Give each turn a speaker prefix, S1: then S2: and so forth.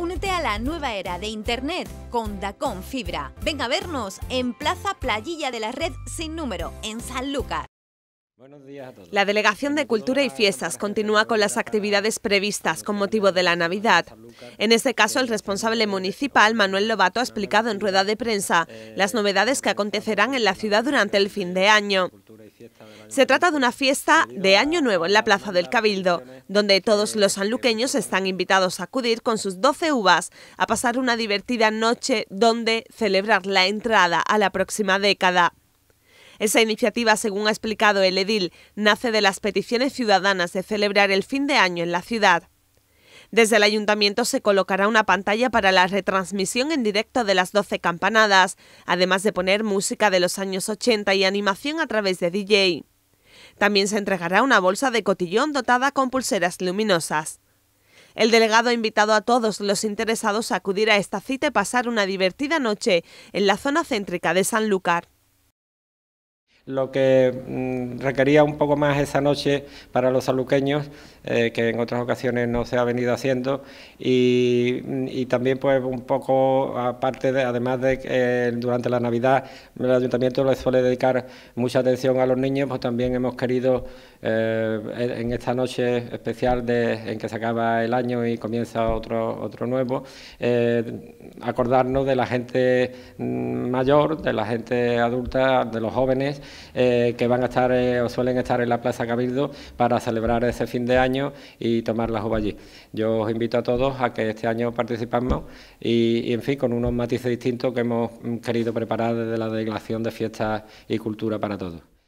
S1: Únete a la nueva era de Internet con Dacon Fibra. Ven a vernos en Plaza Playilla de la Red sin número, en San Sanlúcar. La Delegación de Cultura y Fiestas continúa con las actividades previstas con motivo de la Navidad. En este caso, el responsable municipal, Manuel Lobato, ha explicado en rueda de prensa las novedades que acontecerán en la ciudad durante el fin de año. Se trata de una fiesta de Año Nuevo en la Plaza del Cabildo, donde todos los sanluqueños están invitados a acudir con sus 12 uvas a pasar una divertida noche donde celebrar la entrada a la próxima década. Esa iniciativa, según ha explicado el edil, nace de las peticiones ciudadanas de celebrar el fin de año en la ciudad. Desde el ayuntamiento se colocará una pantalla para la retransmisión en directo de las 12 campanadas, además de poner música de los años 80 y animación a través de DJ. También se entregará una bolsa de cotillón dotada con pulseras luminosas. El delegado ha invitado a todos los interesados a acudir a esta cita y pasar una divertida noche en la zona céntrica de Sanlúcar
S2: lo que mm, requería un poco más esa noche para los saluqueños, eh, que en otras ocasiones no se ha venido haciendo, y, mm, también pues un poco, aparte de, además de que eh, durante la Navidad el ayuntamiento le suele dedicar mucha atención a los niños, pues también hemos querido eh, en esta noche especial de, en que se acaba el año y comienza otro, otro nuevo, acordarnos de la gente mm, mayor, de la gente adulta, de los jóvenes, eh, que van a estar eh, o suelen estar en la Plaza Cabildo para celebrar ese fin de año y tomar la uva allí. Yo os invito a todos a que este año participemos y, en fin, con unos matices distintos que hemos mm, querido preparar desde la Delegación de Fiestas y Cultura para Todos.